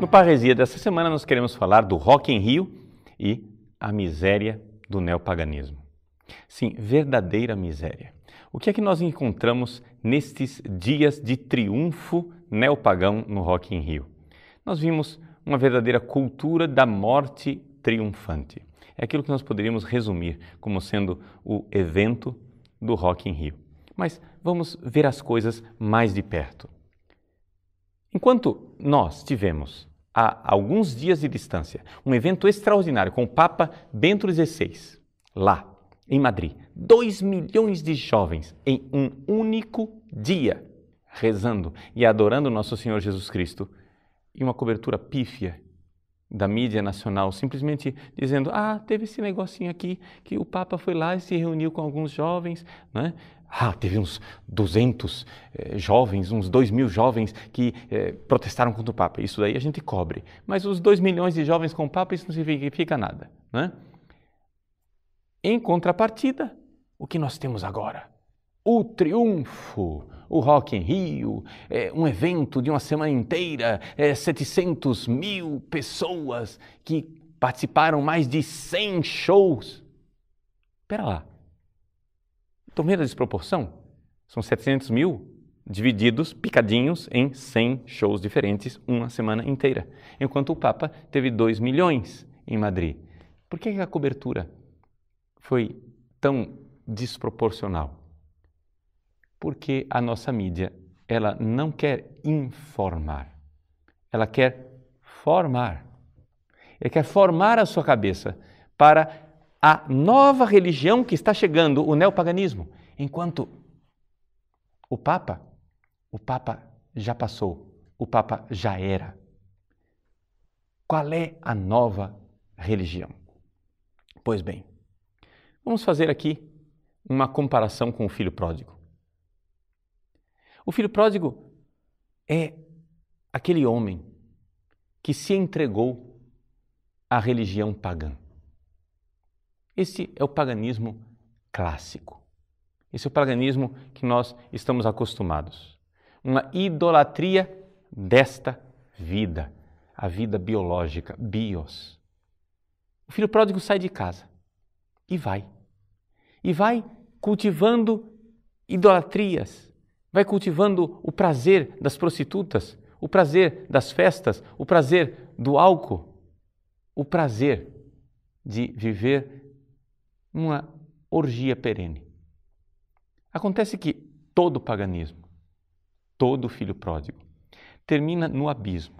No Parresia dessa semana nós queremos falar do Rock em Rio e a miséria do neopaganismo. Sim, verdadeira miséria. O que é que nós encontramos nestes dias de triunfo neopagão no Rock in Rio. Nós vimos uma verdadeira cultura da morte triunfante. É aquilo que nós poderíamos resumir como sendo o evento do Rock in Rio. Mas vamos ver as coisas mais de perto. Enquanto nós tivemos, a alguns dias de distância, um evento extraordinário com o Papa Bento XVI, lá em Madrid, 2 milhões de jovens em um único dia rezando e adorando nosso Senhor Jesus Cristo, e uma cobertura pífia da mídia nacional, simplesmente dizendo: ah, teve esse negocinho aqui que o Papa foi lá e se reuniu com alguns jovens, né? Ah, teve uns 200 eh, jovens, uns 2 mil jovens que eh, protestaram contra o Papa. Isso daí a gente cobre. Mas os 2 milhões de jovens com o Papa, isso não significa nada. Né? Em contrapartida, o que nós temos agora? o triunfo, o Rock em Rio, é, um evento de uma semana inteira, é, 700 mil pessoas que participaram mais de 100 shows. Espera lá, estão vendo a desproporção? São 700 mil divididos, picadinhos, em 100 shows diferentes, uma semana inteira. Enquanto o Papa teve 2 milhões em Madrid. Por que a cobertura foi tão desproporcional? porque a nossa mídia ela não quer informar, ela quer formar, ela quer formar a sua cabeça para a nova religião que está chegando, o neopaganismo, enquanto o Papa, o Papa já passou, o Papa já era. Qual é a nova religião? Pois bem, vamos fazer aqui uma comparação com o filho pródigo. O filho pródigo é aquele homem que se entregou à religião pagã. Esse é o paganismo clássico. Esse é o paganismo que nós estamos acostumados. Uma idolatria desta vida, a vida biológica, bios. O filho pródigo sai de casa e vai. E vai cultivando idolatrias, vai cultivando o prazer das prostitutas, o prazer das festas, o prazer do álcool, o prazer de viver uma orgia perene. Acontece que todo paganismo, todo filho pródigo, termina no abismo,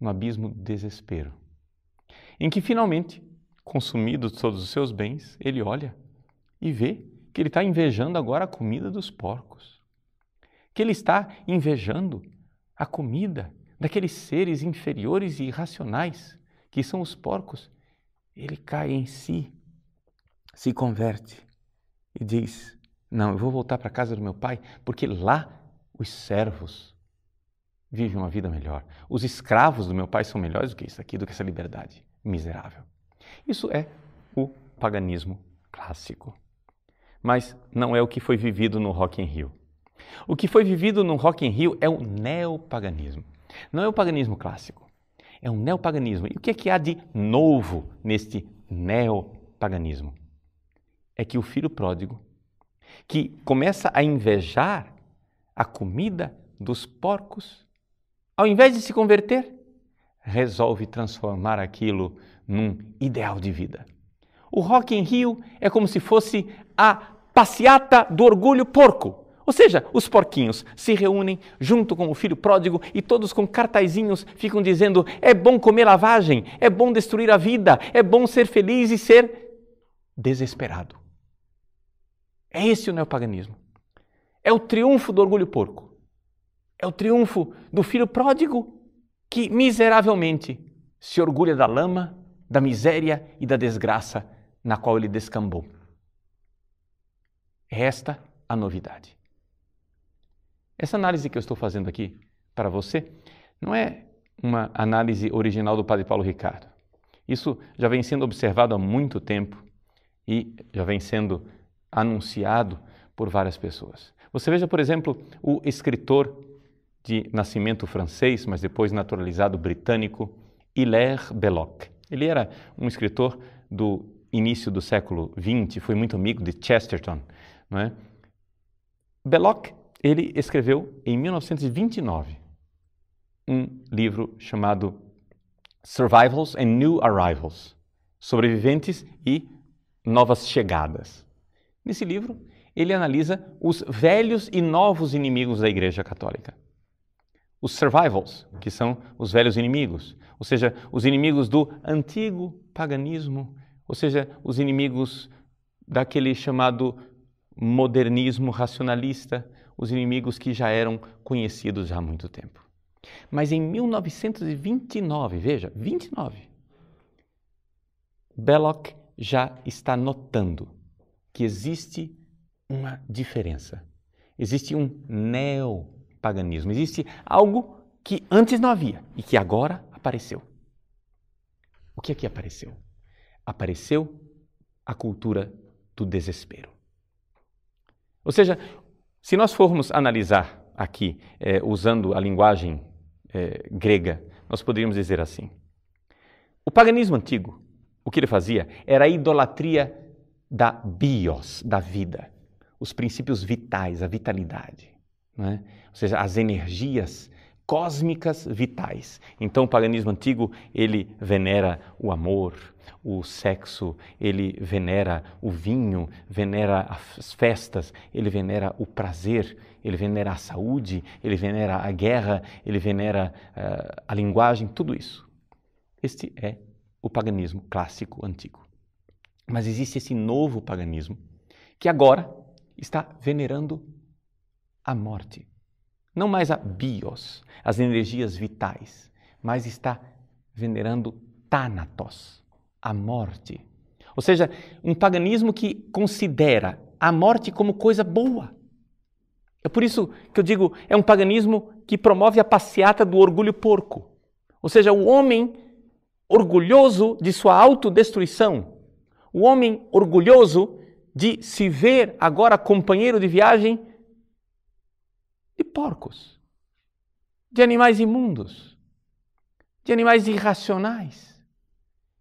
no abismo do desespero, em que finalmente, consumido todos os seus bens, ele olha e vê que ele está invejando agora a comida dos porcos que ele está invejando a comida daqueles seres inferiores e irracionais que são os porcos. Ele cai em si, se converte e diz: Não, eu vou voltar para a casa do meu pai, porque lá os servos vivem uma vida melhor. Os escravos do meu pai são melhores do que isso aqui, do que essa liberdade miserável. Isso é o paganismo clássico. Mas não é o que foi vivido no Rock in Rio. O que foi vivido no Rock in Rio é o neopaganismo. Não é o paganismo clássico, é um neopaganismo. E o que é que há de novo neste neopaganismo? É que o filho pródigo, que começa a invejar a comida dos porcos, ao invés de se converter, resolve transformar aquilo num ideal de vida. O Rock in Rio é como se fosse a passeata do orgulho porco. Ou seja, os porquinhos se reúnem junto com o filho pródigo e todos com cartazinhos ficam dizendo: é bom comer lavagem, é bom destruir a vida, é bom ser feliz e ser desesperado. É esse o neopaganismo. É o triunfo do orgulho porco. É o triunfo do filho pródigo que miseravelmente se orgulha da lama, da miséria e da desgraça na qual ele descambou. Resta a novidade. Essa análise que eu estou fazendo aqui para você não é uma análise original do Padre Paulo Ricardo. Isso já vem sendo observado há muito tempo e já vem sendo anunciado por várias pessoas. Você veja, por exemplo, o escritor de nascimento francês, mas depois naturalizado britânico, Hilaire Belloc. Ele era um escritor do início do século XX, foi muito amigo de Chesterton. Não é? Belloc ele escreveu em 1929 um livro chamado Survivals and New Arrivals Sobreviventes e Novas Chegadas. Nesse livro, ele analisa os velhos e novos inimigos da Igreja Católica. Os survivals, que são os velhos inimigos, ou seja, os inimigos do antigo paganismo, ou seja, os inimigos daquele chamado modernismo racionalista, os inimigos que já eram conhecidos há muito tempo. Mas em 1929, veja, 29, Belloc já está notando que existe uma diferença. Existe um neopaganismo, existe algo que antes não havia e que agora apareceu. O que é que apareceu? Apareceu a cultura do desespero. Ou seja, se nós formos analisar aqui, é, usando a linguagem é, grega, nós poderíamos dizer assim: o paganismo antigo, o que ele fazia era a idolatria da bios, da vida, os princípios vitais, a vitalidade, é? ou seja, as energias cósmicas vitais. Então, o paganismo antigo, ele venera o amor, o sexo, ele venera o vinho, venera as festas, ele venera o prazer, ele venera a saúde, ele venera a guerra, ele venera uh, a linguagem, tudo isso. Este é o paganismo clássico antigo. Mas existe esse novo paganismo que agora está venerando a morte. Não mais a bios, as energias vitais, mas está venerando Thanatos, a morte. Ou seja, um paganismo que considera a morte como coisa boa. É por isso que eu digo, é um paganismo que promove a passeata do orgulho porco. Ou seja, o homem orgulhoso de sua autodestruição, o homem orgulhoso de se ver agora companheiro de viagem de porcos, de animais imundos, de animais irracionais,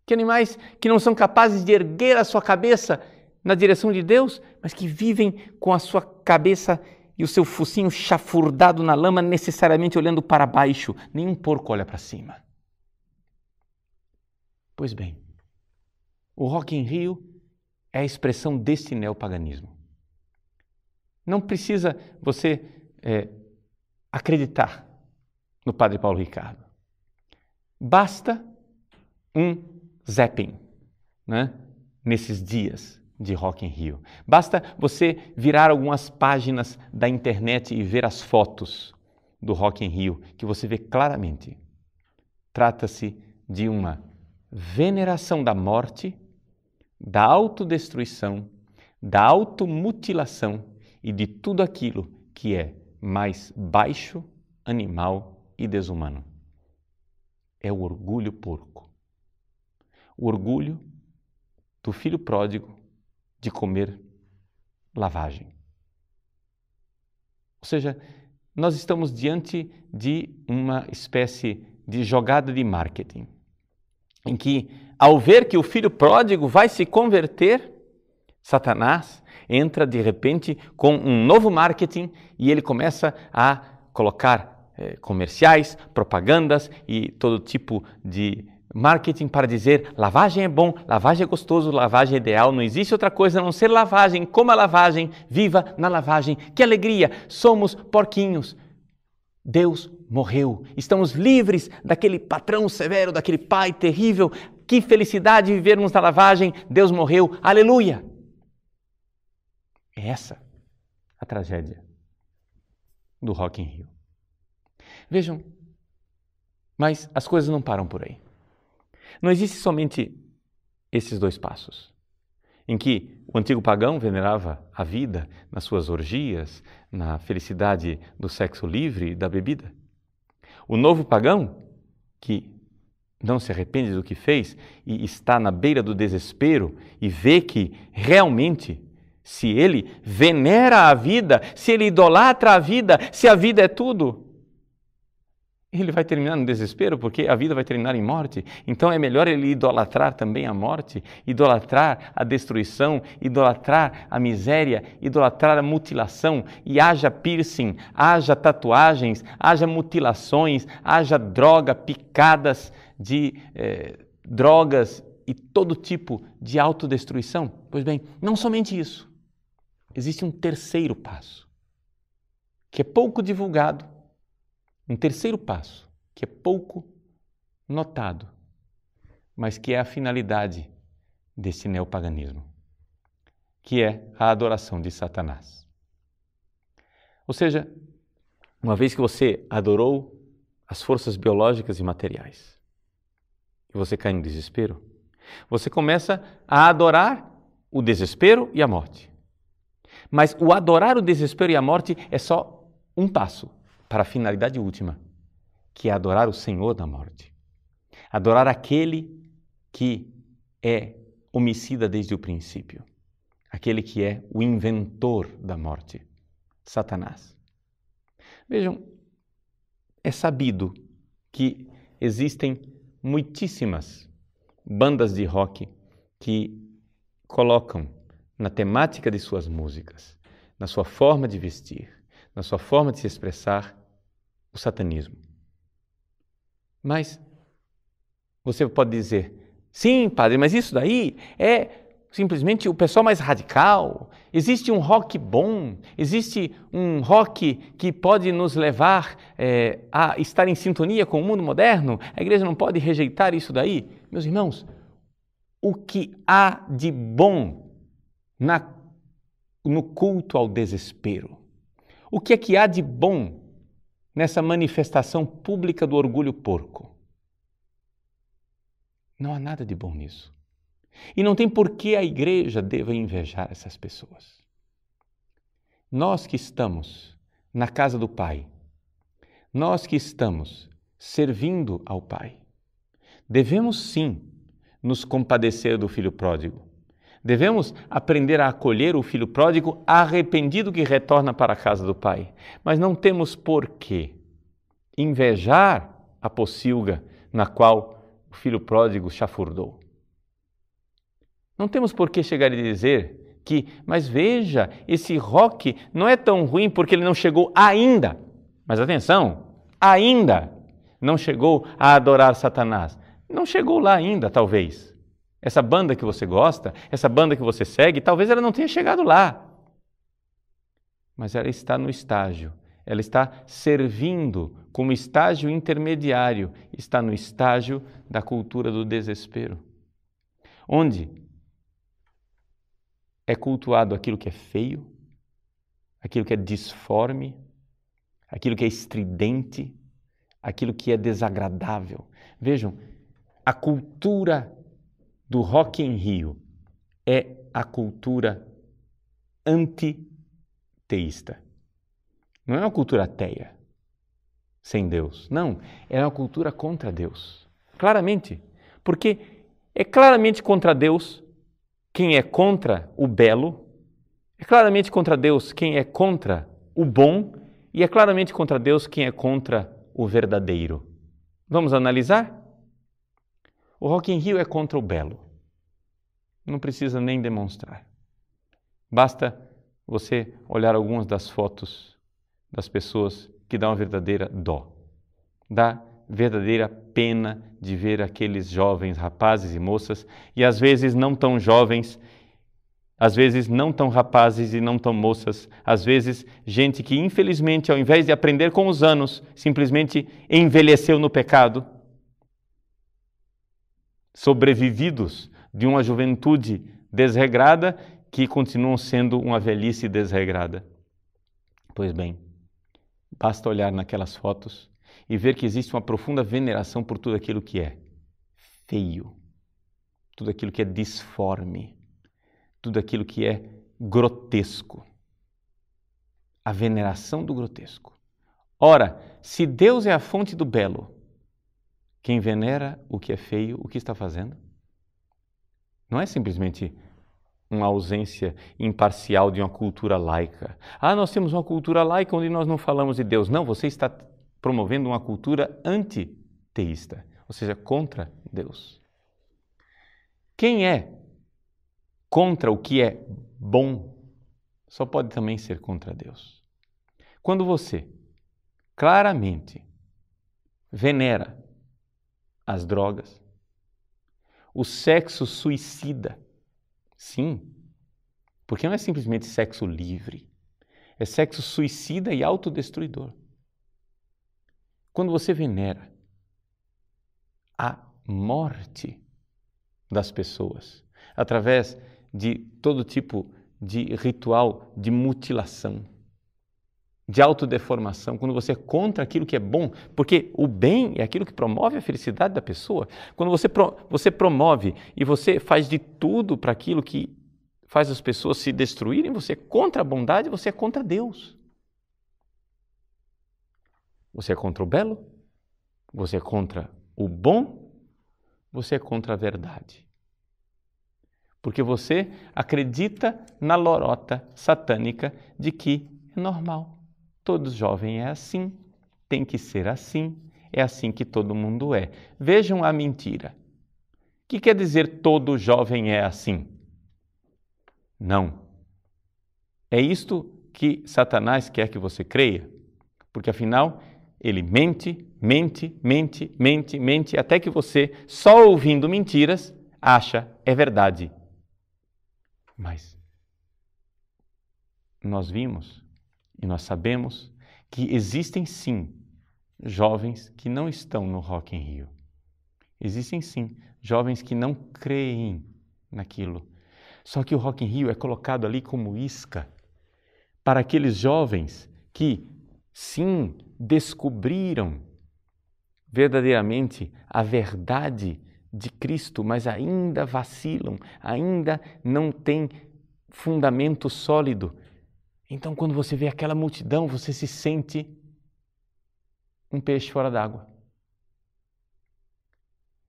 de animais que não são capazes de erguer a sua cabeça na direção de Deus, mas que vivem com a sua cabeça e o seu focinho chafurdado na lama, necessariamente olhando para baixo. Nenhum porco olha para cima. Pois bem, o Rock in Rio é a expressão desse neopaganismo. Não precisa você é, acreditar no Padre Paulo Ricardo. Basta um zapping né, nesses dias de Rock in Rio. Basta você virar algumas páginas da internet e ver as fotos do Rock in Rio, que você vê claramente. Trata-se de uma veneração da morte, da autodestruição, da automutilação e de tudo aquilo que é mais baixo, animal e desumano. É o orgulho porco. O orgulho do filho pródigo de comer lavagem. Ou seja, nós estamos diante de uma espécie de jogada de marketing, em que, ao ver que o filho pródigo vai se converter, Satanás entra de repente com um novo marketing e ele começa a colocar eh, comerciais, propagandas e todo tipo de marketing para dizer lavagem é bom, lavagem é gostoso, lavagem é ideal, não existe outra coisa a não ser lavagem, como a lavagem, viva na lavagem, que alegria, somos porquinhos. Deus morreu, estamos livres daquele patrão severo, daquele pai terrível, que felicidade vivermos na lavagem, Deus morreu, aleluia! É essa a tragédia do Rock in Rio. Vejam, mas as coisas não param por aí. Não existe somente esses dois passos, em que o antigo pagão venerava a vida nas suas orgias, na felicidade do sexo livre e da bebida. O novo pagão, que não se arrepende do que fez e está na beira do desespero e vê que realmente se ele venera a vida, se ele idolatra a vida, se a vida é tudo, ele vai terminar no desespero, porque a vida vai terminar em morte. Então é melhor ele idolatrar também a morte, idolatrar a destruição, idolatrar a miséria, idolatrar a mutilação. E haja piercing, haja tatuagens, haja mutilações, haja droga, picadas de eh, drogas e todo tipo de autodestruição. Pois bem, não somente isso existe um terceiro passo, que é pouco divulgado, um terceiro passo, que é pouco notado, mas que é a finalidade desse neopaganismo, que é a adoração de Satanás. Ou seja, uma vez que você adorou as forças biológicas e materiais, e você cai em desespero, você começa a adorar o desespero e a morte. Mas o adorar o desespero e a morte é só um passo para a finalidade última, que é adorar o Senhor da morte. Adorar aquele que é homicida desde o princípio, aquele que é o inventor da morte, Satanás. Vejam, é sabido que existem muitíssimas bandas de rock que colocam na temática de suas músicas, na sua forma de vestir, na sua forma de se expressar, o satanismo. Mas você pode dizer: sim, padre, mas isso daí é simplesmente o pessoal mais radical. Existe um rock bom, existe um rock que pode nos levar é, a estar em sintonia com o mundo moderno. A igreja não pode rejeitar isso daí. Meus irmãos, o que há de bom na, no culto ao desespero? O que é que há de bom nessa manifestação pública do orgulho porco? Não há nada de bom nisso. E não tem por que a igreja deva invejar essas pessoas. Nós que estamos na casa do Pai, nós que estamos servindo ao Pai, devemos sim nos compadecer do filho pródigo, Devemos aprender a acolher o filho pródigo arrependido que retorna para a casa do pai. Mas não temos por que invejar a pocilga na qual o filho pródigo chafurdou. Não temos por que chegar e dizer que, mas veja, esse rock não é tão ruim porque ele não chegou ainda. Mas atenção, ainda não chegou a adorar Satanás. Não chegou lá ainda, talvez essa banda que você gosta, essa banda que você segue, talvez ela não tenha chegado lá. Mas ela está no estágio, ela está servindo como estágio intermediário, está no estágio da cultura do desespero. Onde é cultuado aquilo que é feio, aquilo que é disforme, aquilo que é estridente, aquilo que é desagradável. Vejam, a cultura do Rock em Rio é a cultura antiteísta. Não é uma cultura ateia, sem Deus. Não, é uma cultura contra Deus. Claramente. Porque é claramente contra Deus quem é contra o belo, é claramente contra Deus quem é contra o bom e é claramente contra Deus quem é contra o verdadeiro. Vamos analisar? O Rock in Rio é contra o belo. Não precisa nem demonstrar. Basta você olhar algumas das fotos das pessoas que dá uma verdadeira dó. Dá verdadeira pena de ver aqueles jovens rapazes e moças, e às vezes não tão jovens, às vezes não tão rapazes e não tão moças, às vezes gente que infelizmente, ao invés de aprender com os anos, simplesmente envelheceu no pecado sobrevividos de uma juventude desregrada que continuam sendo uma velhice desregrada. Pois bem, basta olhar naquelas fotos e ver que existe uma profunda veneração por tudo aquilo que é feio, tudo aquilo que é disforme, tudo aquilo que é grotesco. A veneração do grotesco. Ora, se Deus é a fonte do belo, quem venera o que é feio, o que está fazendo? Não é simplesmente uma ausência imparcial de uma cultura laica. Ah, nós temos uma cultura laica onde nós não falamos de Deus. Não, você está promovendo uma cultura antiteísta, ou seja, contra Deus. Quem é contra o que é bom só pode também ser contra Deus. Quando você claramente venera as drogas, o sexo suicida. Sim, porque não é simplesmente sexo livre, é sexo suicida e autodestruidor. Quando você venera a morte das pessoas através de todo tipo de ritual de mutilação, de autodeformação, quando você é contra aquilo que é bom, porque o bem é aquilo que promove a felicidade da pessoa. Quando você, pro, você promove e você faz de tudo para aquilo que faz as pessoas se destruírem, você é contra a bondade, você é contra Deus. Você é contra o belo, você é contra o bom, você é contra a verdade. Porque você acredita na lorota satânica de que é normal. Todo jovem é assim, tem que ser assim, é assim que todo mundo é. Vejam a mentira. O que quer dizer todo jovem é assim? Não. É isto que Satanás quer que você creia, porque afinal ele mente, mente, mente, mente, mente, até que você, só ouvindo mentiras, acha é verdade. Mas nós vimos e nós sabemos que existem sim jovens que não estão no Rock in Rio. Existem sim jovens que não creem naquilo. Só que o Rock in Rio é colocado ali como isca para aqueles jovens que sim descobriram verdadeiramente a verdade de Cristo, mas ainda vacilam, ainda não têm fundamento sólido então, quando você vê aquela multidão, você se sente um peixe fora d'água.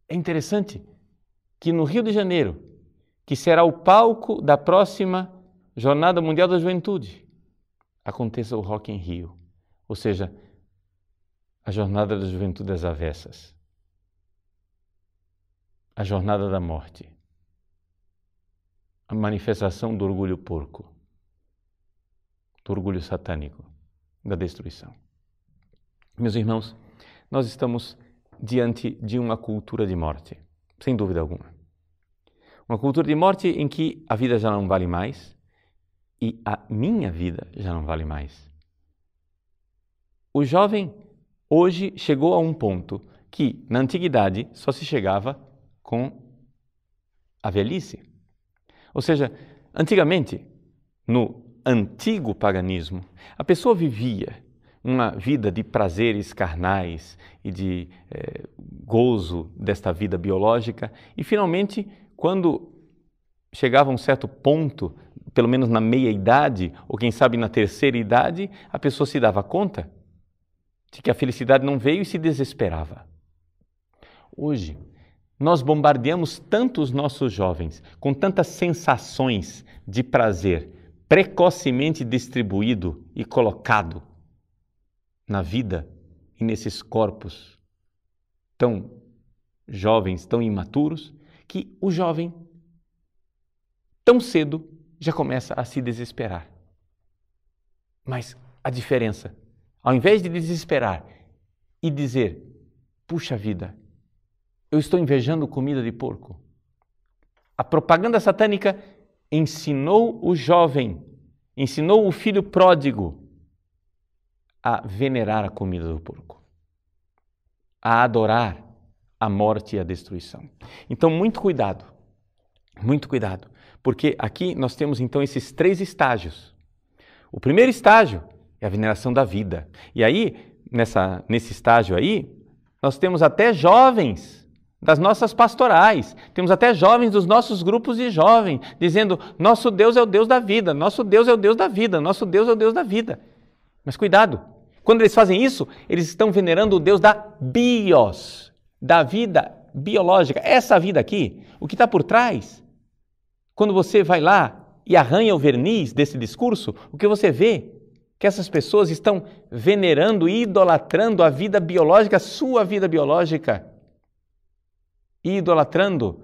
É interessante que no Rio de Janeiro, que será o palco da próxima Jornada Mundial da Juventude, aconteça o Rock em Rio, ou seja, a Jornada da Juventude às Avessas, a Jornada da Morte, a manifestação do orgulho porco do orgulho satânico, da destruição. Meus irmãos, nós estamos diante de uma cultura de morte, sem dúvida alguma. Uma cultura de morte em que a vida já não vale mais e a minha vida já não vale mais. O jovem hoje chegou a um ponto que na antiguidade só se chegava com a velhice. Ou seja, antigamente, no antigo paganismo, a pessoa vivia uma vida de prazeres carnais e de eh, gozo desta vida biológica, e finalmente, quando chegava a um certo ponto, pelo menos na meia idade, ou quem sabe na terceira idade, a pessoa se dava conta de que a felicidade não veio e se desesperava. Hoje, nós bombardeamos tanto os nossos jovens com tantas sensações de prazer, precocemente distribuído e colocado na vida e nesses corpos tão jovens, tão imaturos, que o jovem, tão cedo, já começa a se desesperar. Mas a diferença, ao invés de desesperar e dizer: puxa vida, eu estou invejando comida de porco, a propaganda satânica ensinou o jovem, ensinou o filho pródigo a venerar a comida do porco, a adorar a morte e a destruição. Então, muito cuidado, muito cuidado, porque aqui nós temos então esses três estágios. O primeiro estágio é a veneração da vida. E aí, nessa, nesse estágio aí, nós temos até jovens das nossas pastorais. Temos até jovens dos nossos grupos de jovem dizendo: "Nosso Deus é o Deus da vida, nosso Deus é o Deus da vida, nosso Deus é o Deus da vida". Mas cuidado. Quando eles fazem isso, eles estão venerando o Deus da bios, da vida biológica. Essa vida aqui, o que está por trás? Quando você vai lá e arranha o verniz desse discurso, o que você vê que essas pessoas estão venerando e idolatrando a vida biológica, a sua vida biológica e idolatrando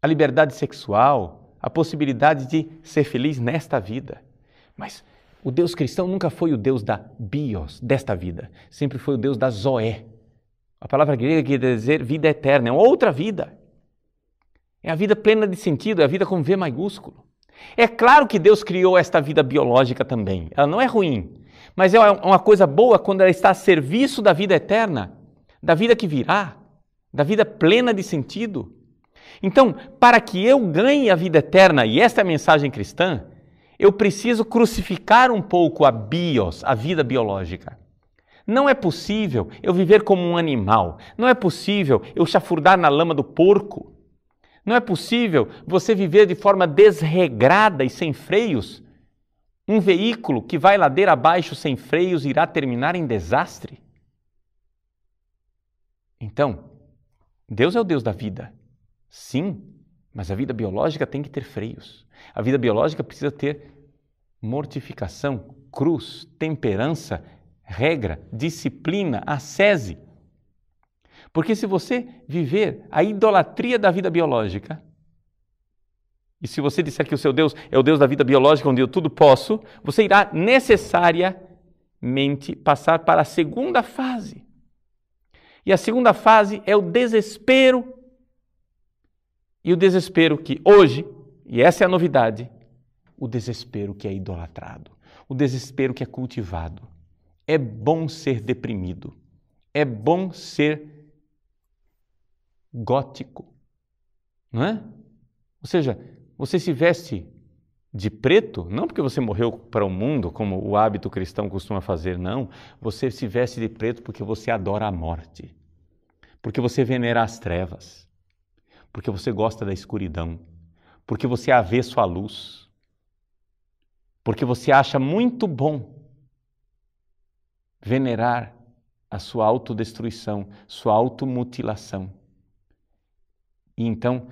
a liberdade sexual, a possibilidade de ser feliz nesta vida. Mas o Deus cristão nunca foi o Deus da bios, desta vida, sempre foi o Deus da zoé. A palavra grega quer dizer vida eterna, é outra vida. É a vida plena de sentido, é a vida com V maiúsculo. É claro que Deus criou esta vida biológica também, ela não é ruim, mas é uma coisa boa quando ela está a serviço da vida eterna, da vida que virá da vida plena de sentido. Então, para que eu ganhe a vida eterna, e esta é a mensagem cristã, eu preciso crucificar um pouco a bios, a vida biológica. Não é possível eu viver como um animal. Não é possível eu chafurdar na lama do porco. Não é possível você viver de forma desregrada e sem freios. Um veículo que vai ladeira abaixo sem freios irá terminar em desastre. Então, Deus é o Deus da vida. Sim, mas a vida biológica tem que ter freios. A vida biológica precisa ter mortificação, cruz, temperança, regra, disciplina, ascese. Porque se você viver a idolatria da vida biológica, e se você disser que o seu Deus é o Deus da vida biológica, onde eu tudo posso, você irá necessariamente passar para a segunda fase, e a segunda fase é o desespero. E o desespero que hoje, e essa é a novidade, o desespero que é idolatrado, o desespero que é cultivado. É bom ser deprimido, é bom ser gótico, não é? Ou seja, você se veste de preto, não porque você morreu para o mundo, como o hábito cristão costuma fazer, não. Você se veste de preto porque você adora a morte, porque você venera as trevas, porque você gosta da escuridão, porque você é avesso à luz, porque você acha muito bom venerar a sua autodestruição, sua automutilação. E então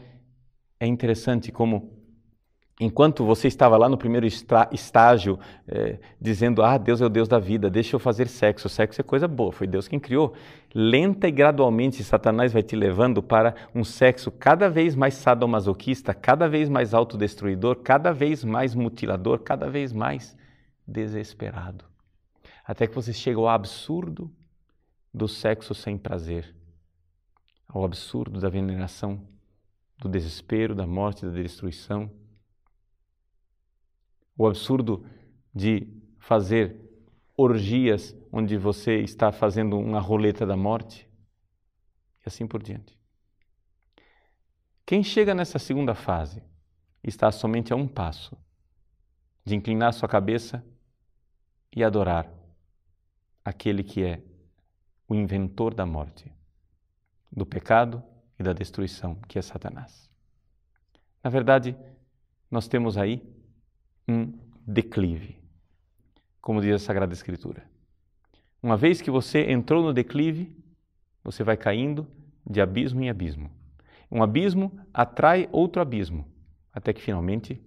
é interessante como enquanto você estava lá no primeiro estágio, é, dizendo, ah, Deus é o Deus da vida, deixa eu fazer sexo, sexo é coisa boa, foi Deus quem criou. Lenta e gradualmente, Satanás vai te levando para um sexo cada vez mais sadomasoquista, cada vez mais autodestruidor, cada vez mais mutilador, cada vez mais desesperado. Até que você chega ao absurdo do sexo sem prazer, ao absurdo da veneração, do desespero, da morte, da destruição o absurdo de fazer orgias onde você está fazendo uma roleta da morte e assim por diante. Quem chega nessa segunda fase está somente a um passo de inclinar sua cabeça e adorar aquele que é o inventor da morte, do pecado e da destruição, que é Satanás. Na verdade, nós temos aí um declive, como diz a Sagrada Escritura. Uma vez que você entrou no declive, você vai caindo de abismo em abismo. Um abismo atrai outro abismo, até que finalmente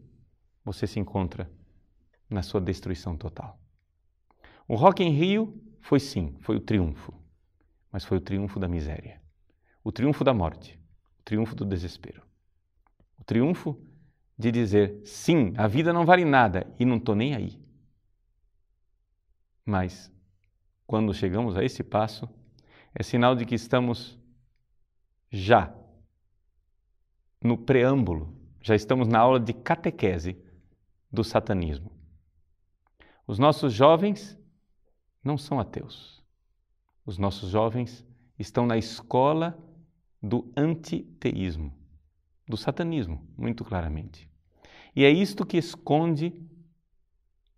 você se encontra na sua destruição total. O Rock em Rio foi sim, foi o triunfo, mas foi o triunfo da miséria, o triunfo da morte, o triunfo do desespero, o triunfo de dizer: sim, a vida não vale nada e não estou nem aí. Mas, quando chegamos a esse passo, é sinal de que estamos já no preâmbulo, já estamos na aula de catequese do satanismo. Os nossos jovens não são ateus. Os nossos jovens estão na escola do antiteísmo do satanismo, muito claramente. E é isto que esconde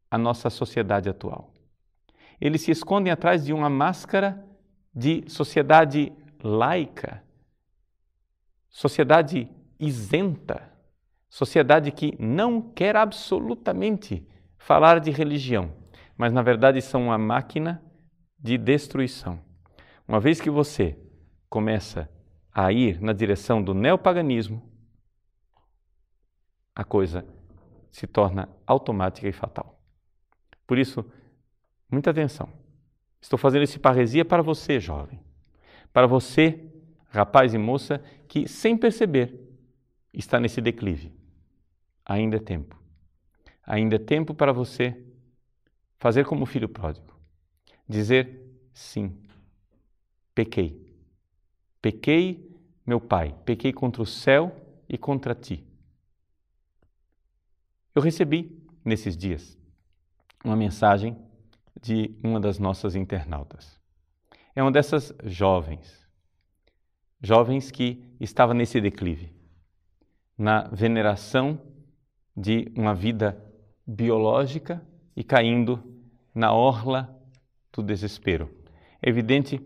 a nossa sociedade atual. Eles se escondem atrás de uma máscara de sociedade laica, sociedade isenta, sociedade que não quer absolutamente falar de religião, mas na verdade são uma máquina de destruição. Uma vez que você começa a ir na direção do neopaganismo, a coisa se torna automática e fatal. Por isso, muita atenção. Estou fazendo esse parresia para você, jovem. Para você, rapaz e moça, que sem perceber está nesse declive. Ainda é tempo. Ainda é tempo para você fazer como o filho pródigo. Dizer sim. Pequei. Pequei, meu pai. Pequei contra o céu e contra ti. Eu recebi, nesses dias, uma mensagem de uma das nossas internautas. É uma dessas jovens, jovens que estava nesse declive, na veneração de uma vida biológica e caindo na orla do desespero. É evidente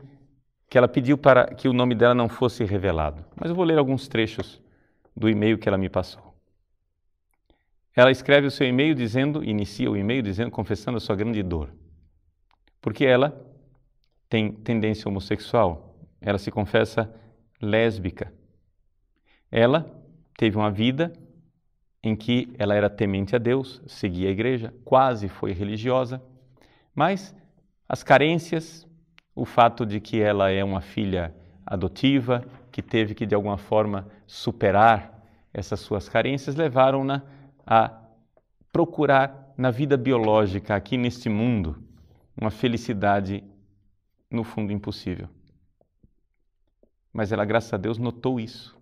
que ela pediu para que o nome dela não fosse revelado, mas eu vou ler alguns trechos do e-mail que ela me passou ela escreve o seu e-mail dizendo, inicia o e-mail dizendo, confessando a sua grande dor. Porque ela tem tendência homossexual, ela se confessa lésbica. Ela teve uma vida em que ela era temente a Deus, seguia a igreja, quase foi religiosa, mas as carências, o fato de que ela é uma filha adotiva, que teve que de alguma forma superar essas suas carências, levaram-na a procurar na vida biológica, aqui neste mundo, uma felicidade no fundo impossível. Mas ela, graças a Deus, notou isso.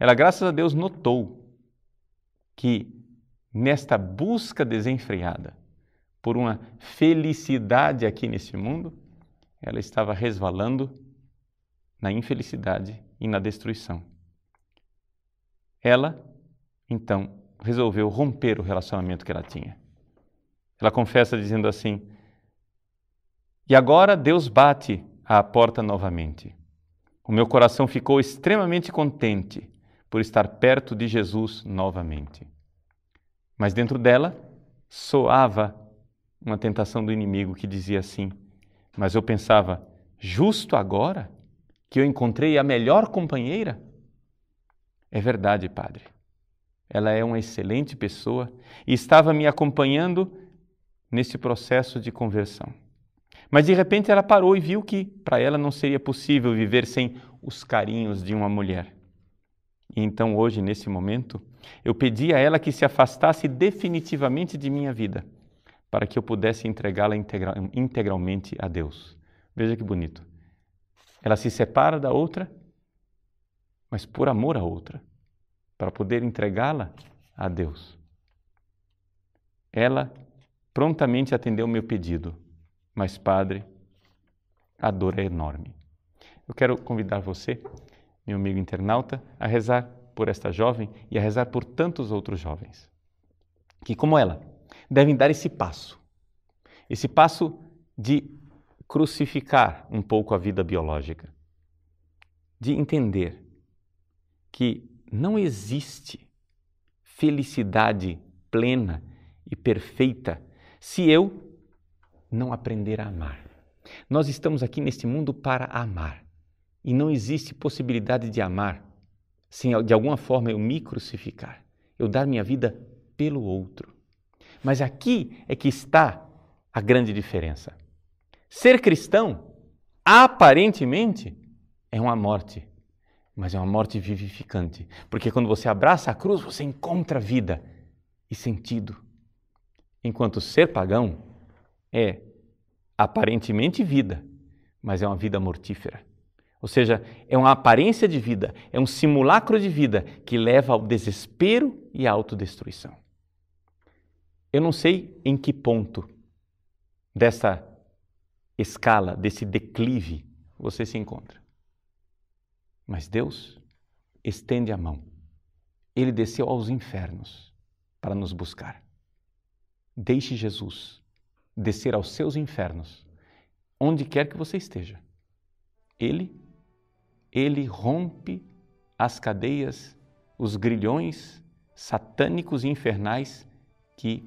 Ela, graças a Deus, notou que nesta busca desenfreada por uma felicidade aqui neste mundo, ela estava resvalando na infelicidade e na destruição. Ela, então, resolveu romper o relacionamento que ela tinha. Ela confessa dizendo assim: E agora Deus bate à porta novamente. O meu coração ficou extremamente contente por estar perto de Jesus novamente. Mas dentro dela soava uma tentação do inimigo que dizia assim: Mas eu pensava, justo agora que eu encontrei a melhor companheira? É verdade, padre ela é uma excelente pessoa e estava me acompanhando nesse processo de conversão. Mas de repente ela parou e viu que para ela não seria possível viver sem os carinhos de uma mulher. E então hoje, nesse momento, eu pedi a ela que se afastasse definitivamente de minha vida, para que eu pudesse entregá-la integralmente a Deus. Veja que bonito. Ela se separa da outra, mas por amor à outra para poder entregá-la a Deus. Ela prontamente atendeu o meu pedido, mas, Padre, a dor é enorme. Eu quero convidar você, meu amigo internauta, a rezar por esta jovem e a rezar por tantos outros jovens que, como ela, devem dar esse passo esse passo de crucificar um pouco a vida biológica, de entender que não existe felicidade plena e perfeita se eu não aprender a amar. Nós estamos aqui neste mundo para amar. E não existe possibilidade de amar sem de alguma forma eu me crucificar, eu dar minha vida pelo outro. Mas aqui é que está a grande diferença. Ser cristão, aparentemente, é uma morte mas é uma morte vivificante, porque quando você abraça a cruz, você encontra vida e sentido. Enquanto ser pagão é aparentemente vida, mas é uma vida mortífera. Ou seja, é uma aparência de vida, é um simulacro de vida que leva ao desespero e à autodestruição. Eu não sei em que ponto dessa escala, desse declive, você se encontra. Mas Deus estende a mão. Ele desceu aos infernos para nos buscar. Deixe Jesus descer aos seus infernos, onde quer que você esteja. Ele, ele rompe as cadeias, os grilhões satânicos e infernais que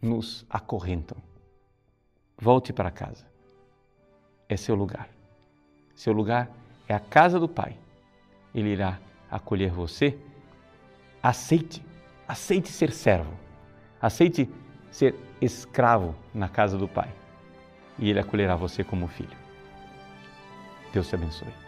nos acorrentam. Volte para casa. É seu lugar. Seu lugar é a casa do Pai. Ele irá acolher você. Aceite, aceite ser servo, aceite ser escravo na casa do Pai e Ele acolherá você como filho. Deus te abençoe.